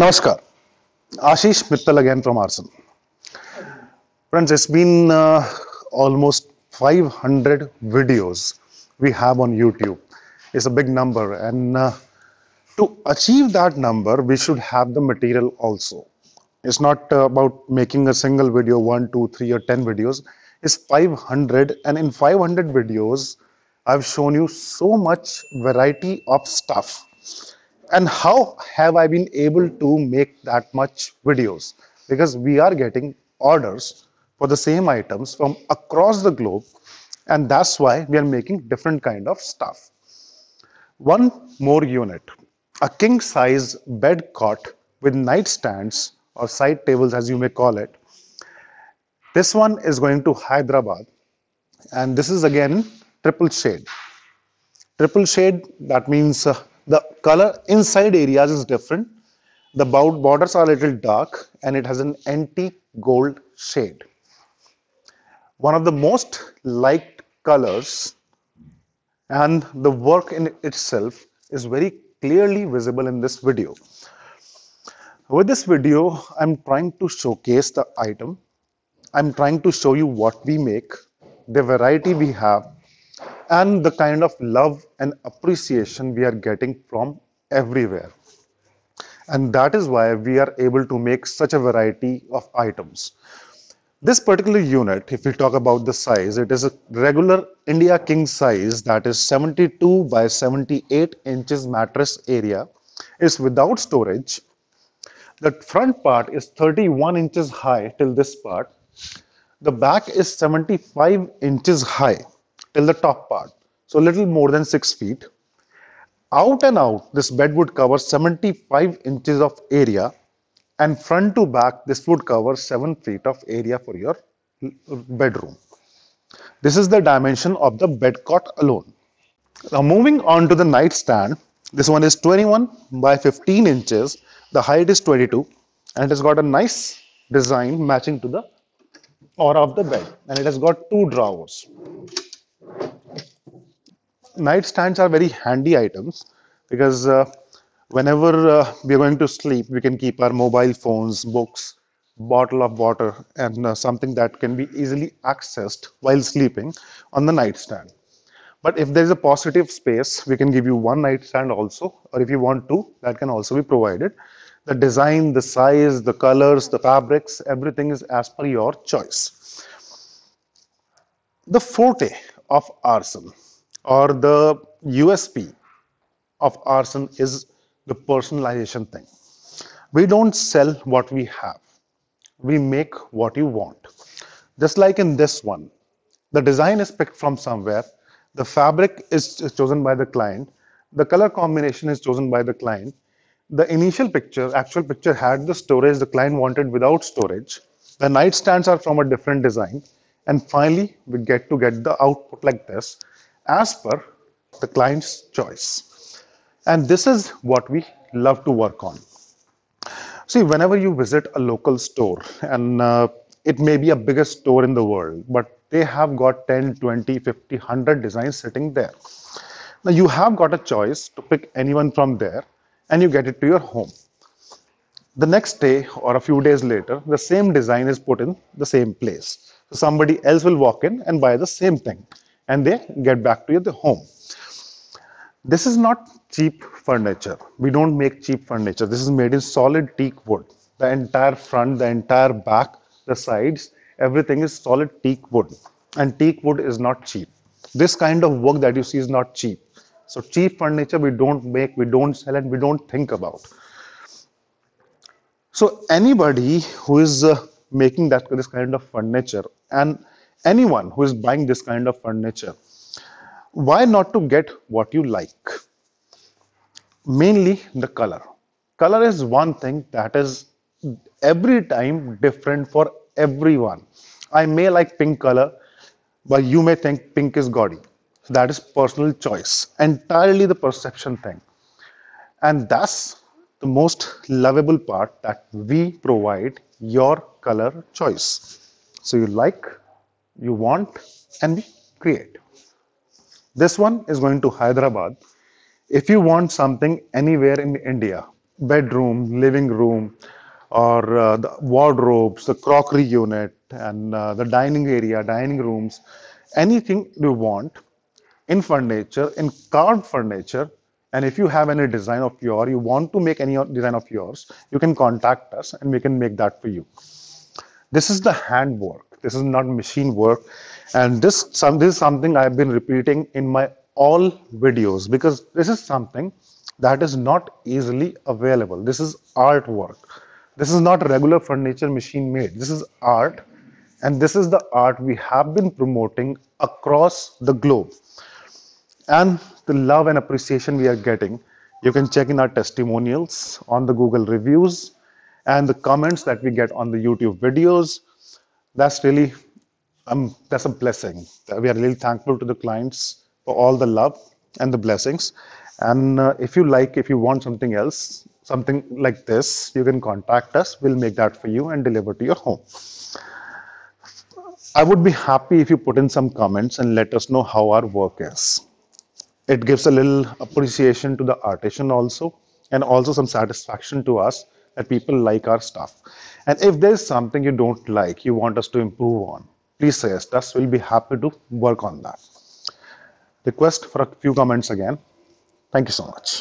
Namaskar. Ashish Mittal again from Arson. Friends, it's been uh, almost 500 videos we have on YouTube. It's a big number and uh, to achieve that number, we should have the material also. It's not uh, about making a single video, one, two, three or 10 videos. It's 500 and in 500 videos, I've shown you so much variety of stuff and how have I been able to make that much videos? Because we are getting orders for the same items from across the globe and that's why we are making different kind of stuff. One more unit, a king size bed cot with nightstands or side tables as you may call it. This one is going to Hyderabad and this is again triple shade. Triple shade that means uh, the color inside areas is different the borders are a little dark and it has an antique gold shade one of the most liked colors and the work in itself is very clearly visible in this video with this video i'm trying to showcase the item i'm trying to show you what we make the variety we have and the kind of love and appreciation we are getting from everywhere. And that is why we are able to make such a variety of items. This particular unit, if we talk about the size, it is a regular India king size that is 72 by 78 inches mattress area. It's without storage. The front part is 31 inches high till this part. The back is 75 inches high till the top part. So a little more than 6 feet. Out and out, this bed would cover 75 inches of area and front to back, this would cover 7 feet of area for your bedroom. This is the dimension of the bed cot alone. Now moving on to the nightstand, this one is 21 by 15 inches, the height is 22 and it has got a nice design matching to the aura of the bed and it has got two drawers nightstands are very handy items because uh, whenever uh, we are going to sleep, we can keep our mobile phones, books, bottle of water, and uh, something that can be easily accessed while sleeping on the nightstand. But if there is a positive space, we can give you one nightstand also, or if you want two, that can also be provided. The design, the size, the colors, the fabrics, everything is as per your choice. The forte of arson or the USP of arson is the personalization thing. We don't sell what we have. We make what you want. Just like in this one, the design is picked from somewhere. The fabric is chosen by the client. The color combination is chosen by the client. The initial picture, actual picture had the storage the client wanted without storage. The nightstands are from a different design. And finally, we get to get the output like this as per the client's choice. And this is what we love to work on. See, whenever you visit a local store, and uh, it may be a biggest store in the world, but they have got 10, 20, 50, 100 designs sitting there. Now you have got a choice to pick anyone from there and you get it to your home. The next day or a few days later, the same design is put in the same place. So somebody else will walk in and buy the same thing and they get back to the home. This is not cheap furniture. We don't make cheap furniture. This is made in solid teak wood. The entire front, the entire back, the sides, everything is solid teak wood. And teak wood is not cheap. This kind of work that you see is not cheap. So cheap furniture we don't make, we don't sell, and we don't think about. So anybody who is uh, making that this kind of furniture and anyone who is buying this kind of furniture why not to get what you like mainly the color color is one thing that is every time different for everyone i may like pink color but you may think pink is gaudy so that is personal choice entirely the perception thing and that's the most lovable part that we provide your color choice so you like you want and we create. This one is going to Hyderabad. If you want something anywhere in India, bedroom, living room, or uh, the wardrobes, the crockery unit, and uh, the dining area, dining rooms, anything you want in furniture, in carved furniture, and if you have any design of your, you want to make any design of yours, you can contact us and we can make that for you. This is the handwork. This is not machine work. And this, some, this is something I've been repeating in my all videos because this is something that is not easily available. This is artwork. This is not regular furniture machine made. This is art. And this is the art we have been promoting across the globe. And the love and appreciation we are getting, you can check in our testimonials on the Google reviews and the comments that we get on the YouTube videos that's really um, that's a blessing. We are really thankful to the clients for all the love and the blessings. And uh, if you like, if you want something else, something like this, you can contact us. We'll make that for you and deliver to your home. I would be happy if you put in some comments and let us know how our work is. It gives a little appreciation to the artisan also, and also some satisfaction to us that people like our stuff. And if there's something you don't like, you want us to improve on, please say us. we'll be happy to work on that. Request for a few comments again. Thank you so much.